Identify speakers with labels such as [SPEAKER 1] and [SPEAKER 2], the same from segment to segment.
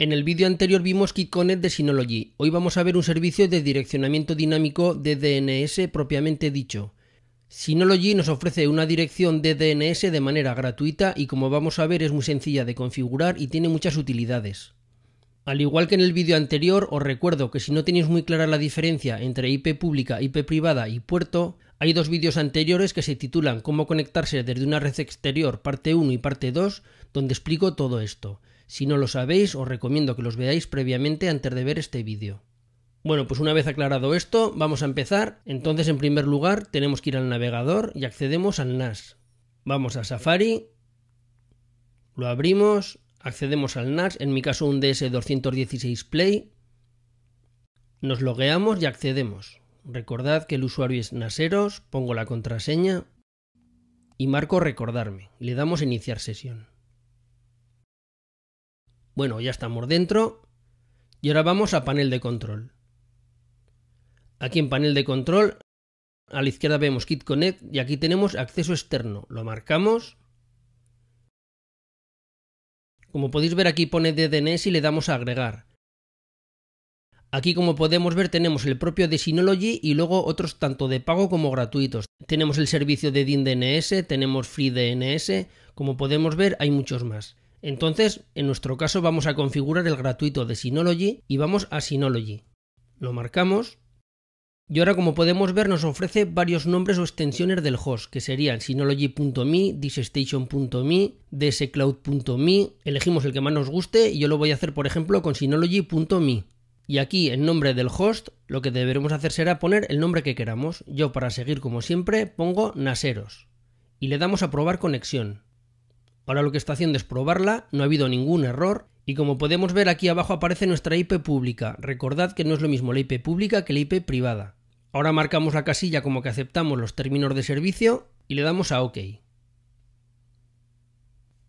[SPEAKER 1] En el vídeo anterior vimos KitConnect de Synology. Hoy vamos a ver un servicio de direccionamiento dinámico de DNS propiamente dicho. Synology nos ofrece una dirección de DNS de manera gratuita y como vamos a ver es muy sencilla de configurar y tiene muchas utilidades. Al igual que en el vídeo anterior, os recuerdo que si no tenéis muy clara la diferencia entre IP pública, IP privada y puerto, hay dos vídeos anteriores que se titulan Cómo conectarse desde una red exterior, parte 1 y parte 2, donde explico todo esto. Si no lo sabéis, os recomiendo que los veáis previamente antes de ver este vídeo. Bueno, pues una vez aclarado esto, vamos a empezar. Entonces, en primer lugar, tenemos que ir al navegador y accedemos al NAS. Vamos a Safari, lo abrimos, accedemos al NAS, en mi caso un DS216 Play, nos logueamos y accedemos. Recordad que el usuario es Naseros, pongo la contraseña y marco recordarme. Le damos iniciar sesión. Bueno, ya estamos dentro. Y ahora vamos a panel de control. Aquí en panel de control, a la izquierda vemos Kit Connect y aquí tenemos acceso externo. Lo marcamos. Como podéis ver aquí pone DDNS y le damos a agregar. Aquí como podemos ver tenemos el propio de Synology y luego otros tanto de pago como gratuitos. Tenemos el servicio de DIN DNS, tenemos Free DNS, como podemos ver hay muchos más. Entonces, en nuestro caso vamos a configurar el gratuito de Synology y vamos a Synology. Lo marcamos. Y ahora, como podemos ver, nos ofrece varios nombres o extensiones del host, que serían synology.me, disstation.me, dscloud.me. Elegimos el que más nos guste y yo lo voy a hacer, por ejemplo, con synology.me. Y aquí, en nombre del host, lo que deberemos hacer será poner el nombre que queramos. Yo, para seguir como siempre, pongo Naseros. Y le damos a probar conexión. Ahora lo que está haciendo es probarla, no ha habido ningún error y como podemos ver aquí abajo aparece nuestra IP pública. Recordad que no es lo mismo la IP pública que la IP privada. Ahora marcamos la casilla como que aceptamos los términos de servicio y le damos a OK.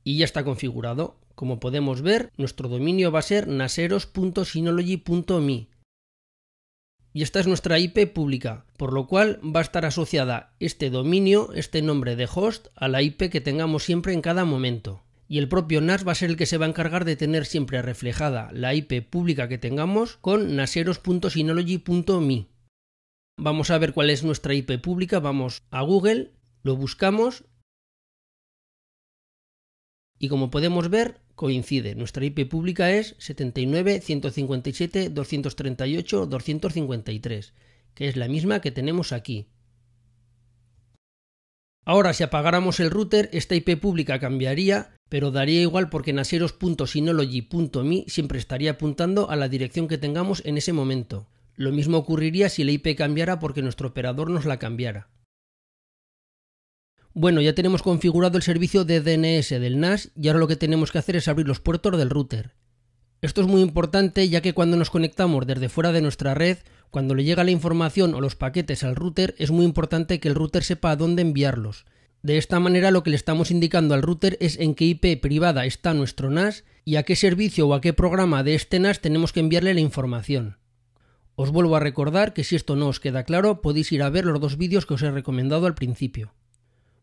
[SPEAKER 1] Y ya está configurado. Como podemos ver, nuestro dominio va a ser naseros.synology.me y esta es nuestra IP pública, por lo cual va a estar asociada este dominio, este nombre de host, a la IP que tengamos siempre en cada momento. Y el propio NAS va a ser el que se va a encargar de tener siempre reflejada la IP pública que tengamos con naseros.synology.me. Vamos a ver cuál es nuestra IP pública, vamos a Google, lo buscamos y como podemos ver, coincide. Nuestra IP pública es 79 157 238 253, que es la misma que tenemos aquí. Ahora, si apagáramos el router, esta IP pública cambiaría, pero daría igual porque naseros.synology.me siempre estaría apuntando a la dirección que tengamos en ese momento. Lo mismo ocurriría si la IP cambiara porque nuestro operador nos la cambiara bueno, ya tenemos configurado el servicio de DNS del NAS y ahora lo que tenemos que hacer es abrir los puertos del router. Esto es muy importante ya que cuando nos conectamos desde fuera de nuestra red, cuando le llega la información o los paquetes al router, es muy importante que el router sepa a dónde enviarlos. De esta manera lo que le estamos indicando al router es en qué IP privada está nuestro NAS y a qué servicio o a qué programa de este NAS tenemos que enviarle la información. Os vuelvo a recordar que si esto no os queda claro podéis ir a ver los dos vídeos que os he recomendado al principio.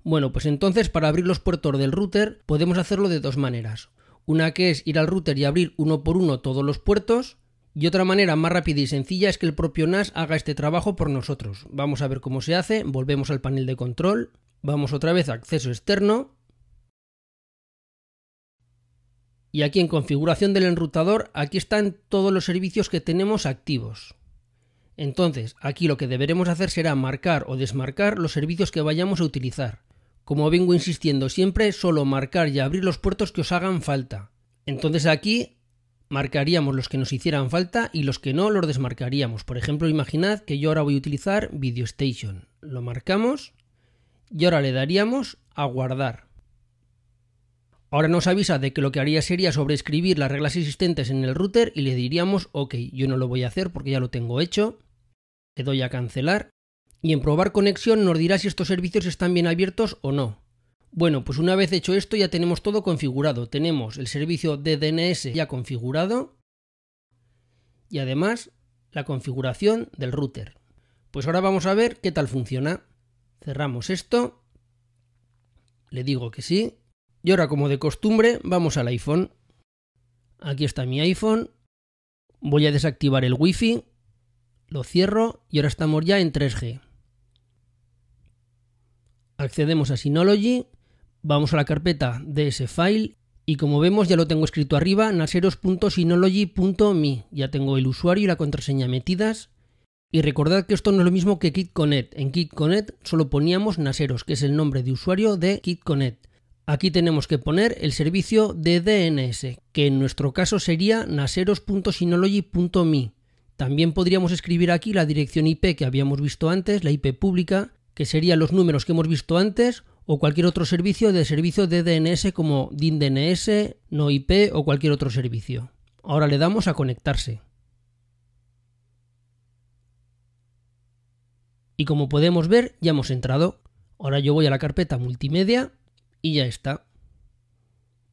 [SPEAKER 1] Bueno, pues entonces para abrir los puertos del router podemos hacerlo de dos maneras. Una que es ir al router y abrir uno por uno todos los puertos, y otra manera más rápida y sencilla es que el propio NAS haga este trabajo por nosotros. Vamos a ver cómo se hace, volvemos al panel de control, vamos otra vez a acceso externo. Y aquí en configuración del enrutador, aquí están todos los servicios que tenemos activos. Entonces, aquí lo que deberemos hacer será marcar o desmarcar los servicios que vayamos a utilizar. Como vengo insistiendo siempre, solo marcar y abrir los puertos que os hagan falta. Entonces aquí marcaríamos los que nos hicieran falta y los que no los desmarcaríamos. Por ejemplo, imaginad que yo ahora voy a utilizar Video Station. Lo marcamos y ahora le daríamos a guardar. Ahora nos avisa de que lo que haría sería sobreescribir las reglas existentes en el router y le diríamos OK. Yo no lo voy a hacer porque ya lo tengo hecho. Le doy a cancelar y en probar conexión nos dirá si estos servicios están bien abiertos o no. Bueno, pues una vez hecho esto ya tenemos todo configurado. Tenemos el servicio de DNS ya configurado y además la configuración del router. Pues ahora vamos a ver qué tal funciona. Cerramos esto. Le digo que sí. Y ahora como de costumbre vamos al iPhone. Aquí está mi iPhone. Voy a desactivar el Wi-Fi. Lo cierro y ahora estamos ya en 3G. Accedemos a Synology, vamos a la carpeta de ese file y como vemos ya lo tengo escrito arriba, naseros.synology.me. Ya tengo el usuario y la contraseña metidas. Y recordad que esto no es lo mismo que KitConnect. En KitConnect solo poníamos naseros, que es el nombre de usuario de KitConnect. Aquí tenemos que poner el servicio de DNS, que en nuestro caso sería naseros.synology.me. También podríamos escribir aquí la dirección IP que habíamos visto antes, la IP pública, que serían los números que hemos visto antes, o cualquier otro servicio de servicio de DNS como no NoIP o cualquier otro servicio. Ahora le damos a conectarse. Y como podemos ver, ya hemos entrado. Ahora yo voy a la carpeta multimedia y ya está.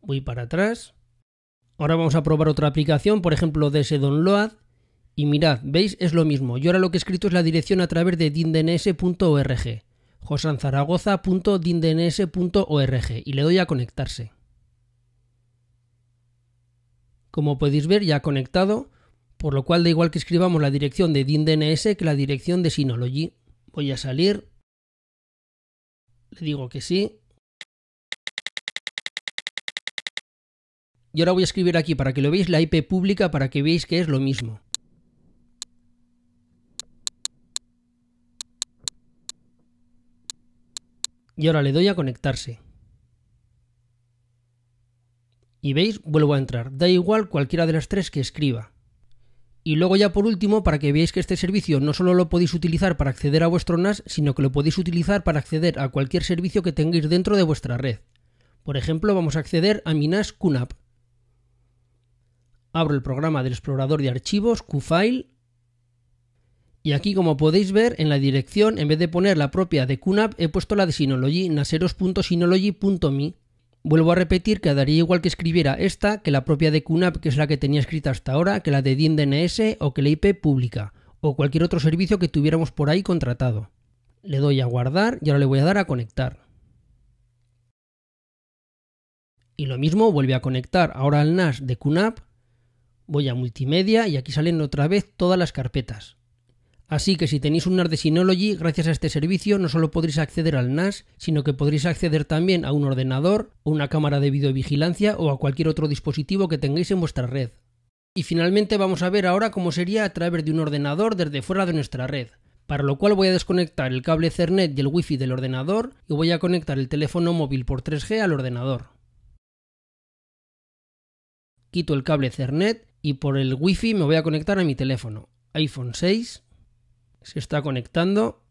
[SPEAKER 1] Voy para atrás. Ahora vamos a probar otra aplicación, por ejemplo DS Download, y mirad, veis, es lo mismo. Yo ahora lo que he escrito es la dirección a través de dindns.org. josanzaragoza.dindns.org y le doy a conectarse. Como podéis ver, ya ha conectado, por lo cual da igual que escribamos la dirección de dindns que la dirección de Synology. Voy a salir. Le digo que sí. Y ahora voy a escribir aquí para que lo veáis la IP pública para que veáis que es lo mismo. Y ahora le doy a conectarse. Y veis, vuelvo a entrar. Da igual cualquiera de las tres que escriba. Y luego ya por último, para que veáis que este servicio no solo lo podéis utilizar para acceder a vuestro NAS, sino que lo podéis utilizar para acceder a cualquier servicio que tengáis dentro de vuestra red. Por ejemplo, vamos a acceder a mi NAS QNAP. Abro el programa del explorador de archivos QFile y aquí, como podéis ver, en la dirección, en vez de poner la propia de QNAP, he puesto la de Synology, naseros.synology.me. Vuelvo a repetir que daría igual que escribiera esta que la propia de QNAP, que es la que tenía escrita hasta ahora, que la de DIN DNS o que la IP pública, o cualquier otro servicio que tuviéramos por ahí contratado. Le doy a guardar y ahora le voy a dar a conectar. Y lo mismo vuelve a conectar ahora al NAS de QNAP. Voy a multimedia y aquí salen otra vez todas las carpetas. Así que si tenéis un NAS de Synology, gracias a este servicio no solo podréis acceder al NAS, sino que podréis acceder también a un ordenador, una cámara de videovigilancia o a cualquier otro dispositivo que tengáis en vuestra red. Y finalmente vamos a ver ahora cómo sería a través de un ordenador desde fuera de nuestra red, para lo cual voy a desconectar el cable Ethernet y el Wi-Fi del ordenador y voy a conectar el teléfono móvil por 3G al ordenador. Quito el cable Ethernet y por el Wi-Fi me voy a conectar a mi teléfono, iPhone 6, se está conectando.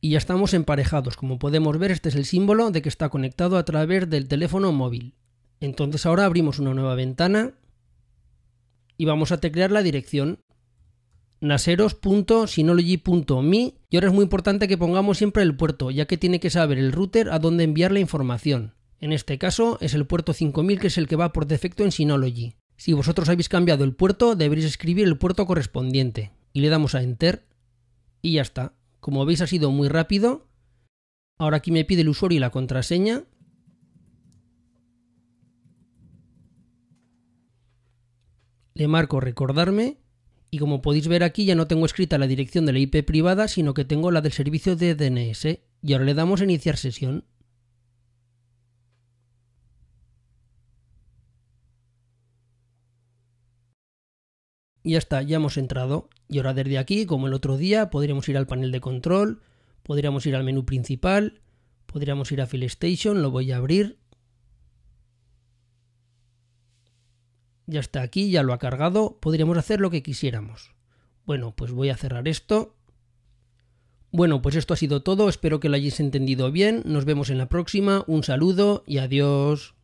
[SPEAKER 1] Y ya estamos emparejados. Como podemos ver, este es el símbolo de que está conectado a través del teléfono móvil. Entonces ahora abrimos una nueva ventana y vamos a teclear la dirección naseros.synology.me y ahora es muy importante que pongamos siempre el puerto, ya que tiene que saber el router a dónde enviar la información. En este caso es el puerto 5000 que es el que va por defecto en Synology. Si vosotros habéis cambiado el puerto, deberéis escribir el puerto correspondiente. Y le damos a Enter y ya está. Como veis ha sido muy rápido. Ahora aquí me pide el usuario y la contraseña. Le marco recordarme y como podéis ver aquí ya no tengo escrita la dirección de la IP privada, sino que tengo la del servicio de DNS. Y ahora le damos a iniciar sesión. Y ya está, ya hemos entrado. Y ahora desde aquí, como el otro día, podríamos ir al panel de control, podríamos ir al menú principal, podríamos ir a Filestation, lo voy a abrir. Ya está aquí, ya lo ha cargado, podríamos hacer lo que quisiéramos. Bueno, pues voy a cerrar esto. Bueno, pues esto ha sido todo, espero que lo hayáis entendido bien, nos vemos en la próxima, un saludo y adiós.